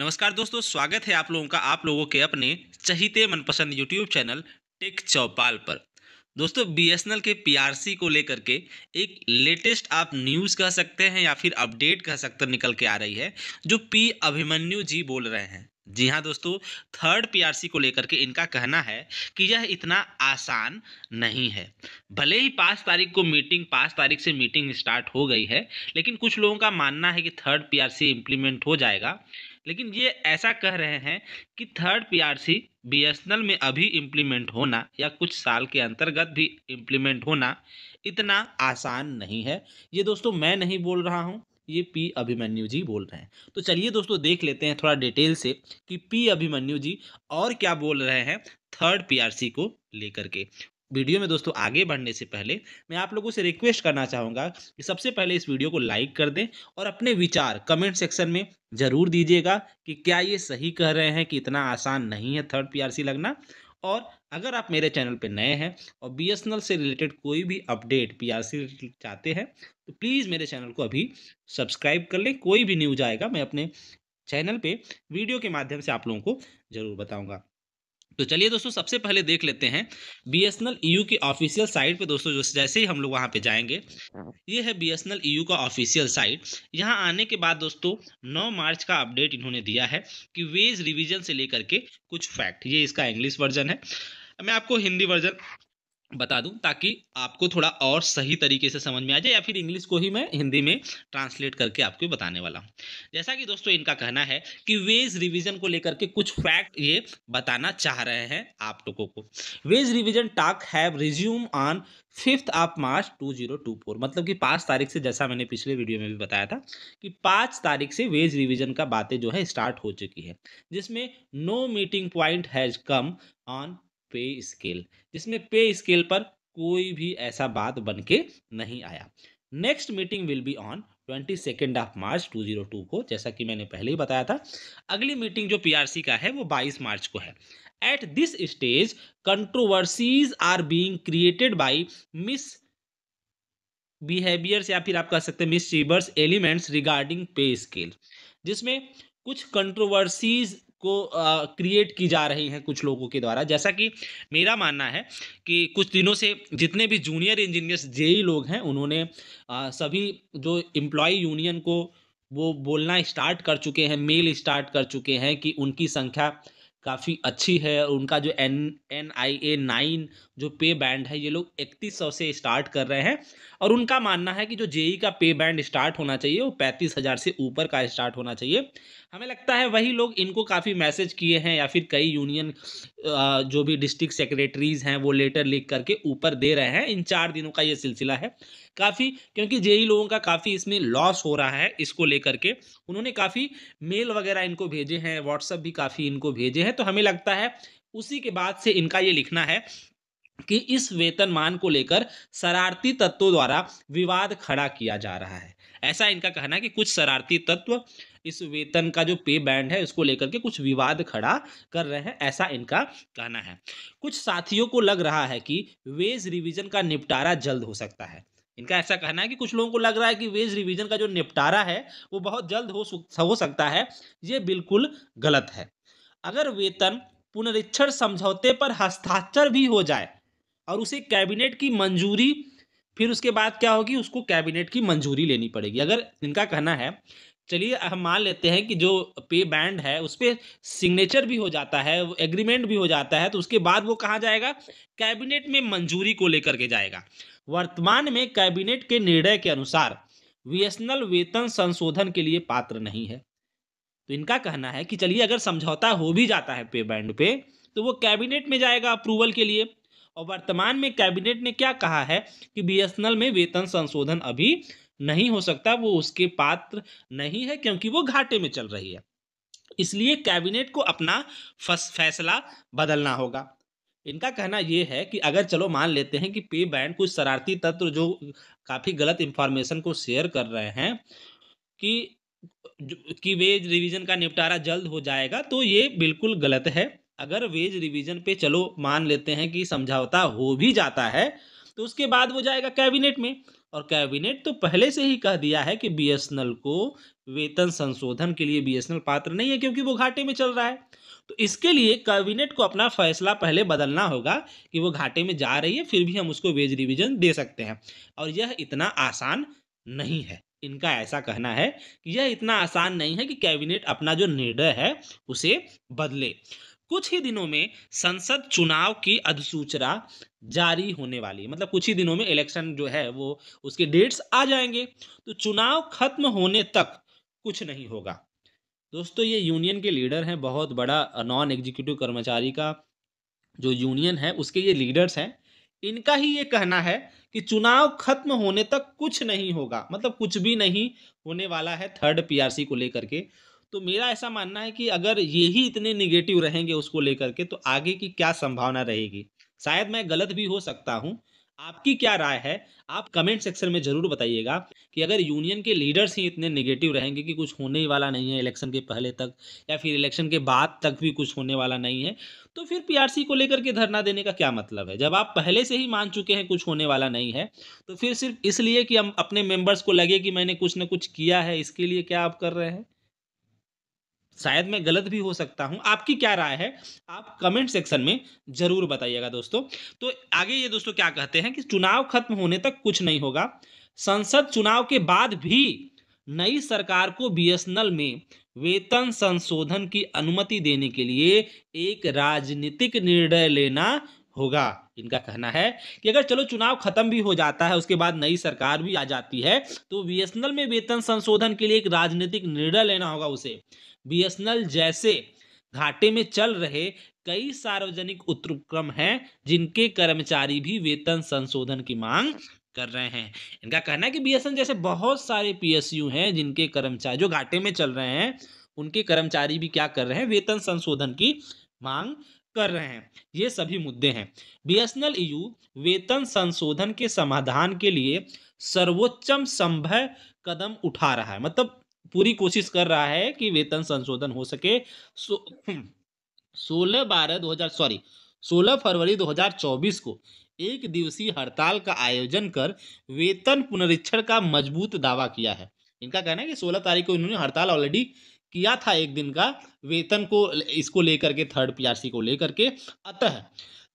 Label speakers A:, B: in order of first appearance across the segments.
A: नमस्कार दोस्तों स्वागत है आप लोगों का आप लोगों के अपने चहीते मनपसंद यूट्यूब चैनल टेक चौपाल पर दोस्तों बीएसएनएल के पीआरसी को लेकर के एक लेटेस्ट आप न्यूज़ कह सकते हैं या फिर अपडेट कह सकते निकल के आ रही है जो पी अभिमन्यु जी बोल रहे हैं जी हाँ दोस्तों थर्ड पीआरसी को लेकर के इनका कहना है कि यह इतना आसान नहीं है भले ही पाँच तारीख को मीटिंग पाँच तारीख से मीटिंग स्टार्ट हो गई है लेकिन कुछ लोगों का मानना है कि थर्ड पीआरसी इम्प्लीमेंट हो जाएगा लेकिन ये ऐसा कह रहे हैं कि थर्ड पीआरसी बीएसएनएल में अभी इम्प्लीमेंट होना या कुछ साल के अंतर्गत भी इम्प्लीमेंट होना इतना आसान नहीं है ये दोस्तों मैं नहीं बोल रहा हूँ ये पी अभिमन्यु जी बोल रहे हैं तो चलिए दोस्तों देख लेते हैं थोड़ा डिटेल से कि पी अभिमन्यु जी और क्या बोल रहे हैं थर्ड पीआरसी को लेकर के वीडियो में दोस्तों आगे बढ़ने से पहले मैं आप लोगों से रिक्वेस्ट करना चाहूँगा कि सबसे पहले इस वीडियो को लाइक कर दें और अपने विचार कमेंट सेक्शन में ज़रूर दीजिएगा कि क्या ये सही कह रहे हैं कि इतना आसान नहीं है थर्ड पीआरसी लगना और अगर आप मेरे चैनल पर नए हैं और बी से रिलेटेड कोई भी अपडेट पी चाहते हैं तो प्लीज़ मेरे चैनल को अभी सब्सक्राइब कर लें कोई भी न्यूज आएगा मैं अपने चैनल पे वीडियो के माध्यम से आप लोगों को ज़रूर बताऊंगा तो चलिए दोस्तों सबसे पहले देख लेते हैं बी एस e की ऑफिशियल साइट पे दोस्तों जैसे ही हम लोग वहाँ पे जाएंगे ये है बी एस एन एल का ऑफिशियल साइट यहाँ आने के बाद दोस्तों 9 मार्च का अपडेट इन्होंने दिया है कि वेज रिविजन से लेकर के कुछ फैक्ट ये इसका इंग्लिश वर्जन है मैं आपको हिंदी वर्जन बता दूं ताकि आपको थोड़ा और सही तरीके से समझ में आ जाए या फिर इंग्लिश को ही मैं हिंदी में ट्रांसलेट करके आपको बताने वाला हूं जैसा कि दोस्तों इनका कहना है कि वेज रिवीजन को लेकर के कुछ फैक्ट ये बताना चाह रहे हैं आप लोगों को wage revision talk have resume on fifth of March two zero two four मतलब कि पाँच तारीख से जैसा मैंने पिछले वीडियो में भी बताया था कि पाँच तारीख से वेज रिवीजन का बातें जो है स्टार्ट हो चुकी है जिसमें no meeting point has come on pay scale जिसमें पे स्केल पर कोई भी ऐसा बात बन के नहीं आया next meeting will be on twenty second of March two zero two को जैसा कि मैंने पहले ही बताया था अगली मीटिंग जो पीआरसी का है वो बाईस मार्च को है at this stage controversies are being created by misbehaviours या फिर आप कह सकते हैं mischievous elements regarding pay scale जिसमें कुछ कंट्रोवर्सीज को क्रिएट की जा रही हैं कुछ लोगों के द्वारा जैसा कि मेरा मानना है कि कुछ दिनों से जितने भी जूनियर इंजीनियर्स जेई लोग हैं उन्होंने आ, सभी जो एम्प्लॉय यूनियन को वो बोलना स्टार्ट कर चुके हैं मेल स्टार्ट कर चुके हैं कि उनकी संख्या काफ़ी अच्छी है और उनका जो N N I A nine जो पे बैंड है ये लोग इकतीस सौ से स्टार्ट कर रहे हैं और उनका मानना है कि जो जेई का पे बैंड स्टार्ट होना चाहिए वो पैंतीस हज़ार से ऊपर का स्टार्ट होना चाहिए हमें लगता है वही लोग इनको काफ़ी मैसेज किए हैं या फिर कई यूनियन जो भी डिस्ट्रिक्ट सेक्रेटरीज हैं वो लेटर लिख करके ऊपर दे रहे हैं इन चार दिनों का ये सिलसिला है काफ़ी क्योंकि जेई लोगों का काफ़ी इसमें लॉस हो रहा है इसको लेकर के उन्होंने काफ़ी मेल वगैरह इनको भेजे हैं व्हाट्सअप भी काफ़ी इनको भेजे हैं हैं तो हमें लगता है उसी के बाद से इनका ये लिखना है कि इस वेतनमान को लेकर शरारती तत्वों द्वारा विवाद खड़ा किया जा रहा है ऐसा इनका कहना है कि कुछ शरारती तत्व इस वेतन का जो पे बैंड है उसको लेकर के कुछ विवाद खड़ा कर रहे हैं ऐसा इनका कहना है कुछ साथियों को लग रहा है कि वेज रिवीजन का निपटारा जल्द हो सकता है इनका ऐसा कहना है कि कुछ लोगों को लग रहा है कि वेज रिवीजन का जो निपटारा है वो बहुत जल्द हो हो सकता है ये बिल्कुल गलत है अगर वेतन पुनरीक्षण समझौते पर हस्ताक्षर भी हो जाए और उसे कैबिनेट की मंजूरी फिर उसके बाद क्या होगी उसको कैबिनेट की मंजूरी लेनी पड़ेगी अगर इनका कहना है चलिए हम मान लेते हैं कि जो पे बैंड है उस पर सिग्नेचर भी हो जाता है एग्रीमेंट भी हो जाता है तो उसके बाद वो कहाँ जाएगा कैबिनेट में मंजूरी को लेकर के जाएगा वर्तमान में कैबिनेट के निर्णय के अनुसार वी वेतन संशोधन के लिए पात्र नहीं है तो इनका कहना है कि चलिए अगर समझौता हो भी जाता है पे बैंड पे तो वो कैबिनेट में जाएगा अप्रूवल के लिए और वर्तमान में कैबिनेट ने क्या कहा है कि बीएसएनएल में वेतन संशोधन अभी नहीं हो सकता वो उसके पात्र नहीं है क्योंकि वो घाटे में चल रही है इसलिए कैबिनेट को अपना फैसला बदलना होगा इनका कहना ये है कि अगर चलो मान लेते हैं कि पे बैंड कुछ शरारती तत्व जो काफ़ी गलत इन्फॉर्मेशन को शेयर कर रहे हैं कि कि वेज रिवीजन का निपटारा जल्द हो जाएगा तो ये बिल्कुल गलत है अगर वेज रिवीजन पे चलो मान लेते हैं कि समझौता हो भी जाता है तो उसके बाद वो जाएगा कैबिनेट में और कैबिनेट तो पहले से ही कह दिया है कि बीएसएनएल को वेतन संशोधन के लिए बीएसएनएल पात्र नहीं है क्योंकि वो घाटे में चल रहा है तो इसके लिए कैबिनेट को अपना फैसला पहले बदलना होगा कि वो घाटे में जा रही है फिर भी हम उसको वेज रिविजन दे सकते हैं और यह इतना आसान नहीं है इनका ऐसा कहना है कि यह इतना आसान नहीं है कि कैबिनेट अपना जो निर्णय है उसे बदले कुछ ही दिनों में संसद चुनाव की अधिसूचना जारी होने वाली है मतलब कुछ ही दिनों में इलेक्शन जो है वो उसके डेट्स आ जाएंगे तो चुनाव खत्म होने तक कुछ नहीं होगा दोस्तों ये यूनियन के लीडर हैं बहुत बड़ा नॉन एग्जीक्यूटिव कर्मचारी का जो यूनियन है उसके ये लीडर्स हैं इनका ही ये कहना है कि चुनाव खत्म होने तक कुछ नहीं होगा मतलब कुछ भी नहीं होने वाला है थर्ड पीआरसी को लेकर के तो मेरा ऐसा मानना है कि अगर यही इतने निगेटिव रहेंगे उसको लेकर के तो आगे की क्या संभावना रहेगी शायद मैं गलत भी हो सकता हूँ आपकी क्या राय है आप कमेंट सेक्शन में ज़रूर बताइएगा कि अगर यूनियन के लीडर्स ही इतने निगेटिव रहेंगे कि कुछ होने ही वाला नहीं है इलेक्शन के पहले तक या फिर इलेक्शन के बाद तक भी कुछ होने वाला नहीं है तो फिर पीआरसी को लेकर के धरना देने का क्या मतलब है जब आप पहले से ही मान चुके हैं कुछ होने वाला नहीं है तो फिर सिर्फ इसलिए कि हम अपने मेम्बर्स को लगे कि मैंने कुछ ना कुछ किया है इसके लिए क्या आप कर रहे हैं शायद मैं गलत भी हो सकता हूं आपकी क्या राय है आप कमेंट सेक्शन में जरूर बताइएगा दोस्तों तो आगे ये दोस्तों क्या कहते हैं कि चुनाव खत्म होने तक कुछ नहीं होगा संसद चुनाव के बाद भी नई सरकार को बीएसएनएल में वेतन संशोधन की अनुमति देने के लिए एक राजनीतिक निर्णय लेना होगा इनका कहना है कि अगर चलो चुनाव खत्म भी हो जाता है उसके बाद नई सरकार भी आ जाती है तो बीएसएनएल में वेतन संशोधन के लिए एक राजनीतिक निर्णय लेना होगा उसे बीएसएनएल जैसे घाटे में चल रहे कई सार्वजनिक उपक्रम हैं जिनके कर्मचारी भी वेतन संशोधन की मांग कर रहे हैं इनका कहना है कि बीएसएन जैसे बहुत सारे पीएसयू हैं जिनके कर्मचारी जो घाटे में चल रहे हैं उनके कर्मचारी भी क्या कर रहे हैं वेतन संशोधन की मांग कर रहे हैं ये सभी मुद्दे हैं बीएसएनएल यू e वेतन संशोधन के समाधान के लिए सर्वोच्चम संभव कदम उठा रहा है मतलब पूरी कोशिश कर रहा है कि वेतन संशोधन हो सके हम्म, सोलह बारह दो हजार सॉरी सोलह फरवरी 2024 को एक दिवसीय हड़ताल का आयोजन कर वेतन पुनरीक्षण का मजबूत दावा किया है इनका कहना है कि 16 तारीख को इन्होंने हड़ताल ऑलरेडी किया था एक दिन का वेतन को इसको लेकर के थर्ड पीआरसी को लेकर के अतः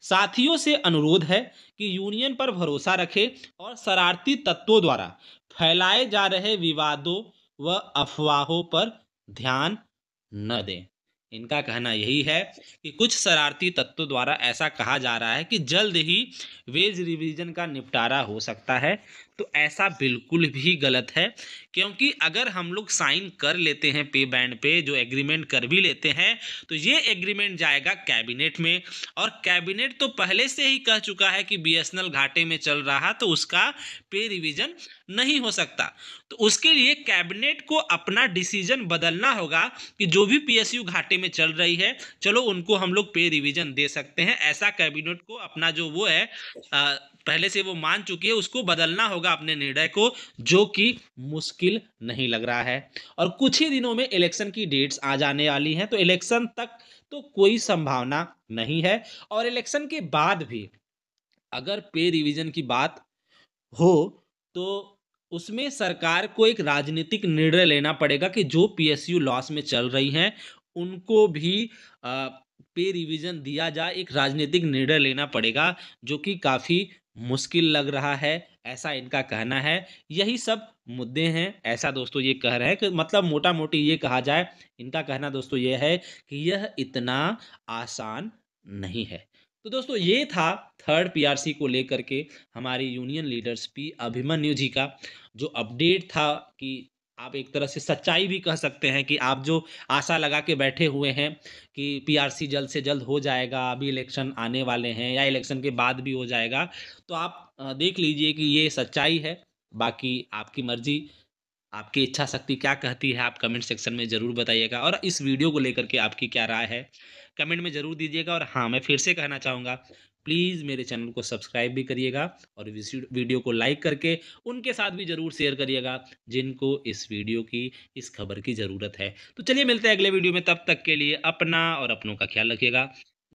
A: साथियों से अनुरोध है कि यूनियन पर भरोसा रखें और शरारती तत्वों द्वारा फैलाए जा रहे विवादों व अफवाहों पर ध्यान न दें इनका कहना यही है कि कुछ शरारती तत्वों द्वारा ऐसा कहा जा रहा है कि जल्द ही वेज रिवीजन का निपटारा हो सकता है तो ऐसा बिल्कुल भी गलत है क्योंकि अगर हम लोग साइन कर लेते हैं पे बैंड पे जो एग्रीमेंट कर भी लेते हैं तो ये एग्रीमेंट जाएगा कैबिनेट में और कैबिनेट तो पहले से ही कह चुका है कि बीएसएनएल घाटे में चल रहा तो उसका पे रिवीजन नहीं हो सकता तो उसके लिए कैबिनेट को अपना डिसीजन बदलना होगा कि जो भी पी घाटे में चल रही है चलो उनको हम लोग पे रिविजन दे सकते हैं ऐसा कैबिनेट को अपना जो वो है आ, पहले से वो मान चुकी है उसको बदलना होगा होगा अपने निर्णय को जो कि मुश्किल नहीं लग रहा है और कुछ ही दिनों में इलेक्शन की डेट्स आ जाने वाली हैं तो इलेक्शन तक तो कोई संभावना नहीं है और इलेक्शन के बाद भी अगर पे रिविजन की बात हो तो उसमें सरकार को एक राजनीतिक निर्णय लेना पड़ेगा कि जो पीएसयू लॉस में चल रही हैं उनको भी पे रिवीजन दिया जाए एक राजनीतिक निर्णय लेना पड़ेगा जो कि काफ़ी मुश्किल लग रहा है ऐसा इनका कहना है यही सब मुद्दे हैं ऐसा दोस्तों ये कह रहे हैं कि मतलब मोटा मोटी ये कहा जाए इनका कहना दोस्तों ये है कि यह इतना आसान नहीं है तो दोस्तों ये था थर्ड पीआरसी को लेकर के हमारी union leaders P Abhimanyu ji का जो अपडेट था कि आप एक तरह से सच्चाई भी कह सकते हैं कि आप जो आशा लगा के बैठे हुए हैं कि पीआरसी जल्द से जल्द हो जाएगा अभी इलेक्शन आने वाले हैं या इलेक्शन के बाद भी हो जाएगा तो आप देख लीजिए कि ये सच्चाई है बाकी आपकी मर्जी आपकी इच्छा शक्ति क्या कहती है आप कमेंट सेक्शन में ज़रूर बताइएगा और इस वीडियो को लेकर के आपकी क्या राय है कमेंट में ज़रूर दीजिएगा और हाँ मैं फिर से कहना चाहूँगा प्लीज़ मेरे चैनल को सब्सक्राइब भी करिएगा और वीडियो को लाइक करके उनके साथ भी ज़रूर शेयर करिएगा जिनको इस वीडियो की इस खबर की ज़रूरत है तो चलिए मिलते हैं अगले वीडियो में तब तक के लिए अपना और अपनों का ख्याल रखिएगा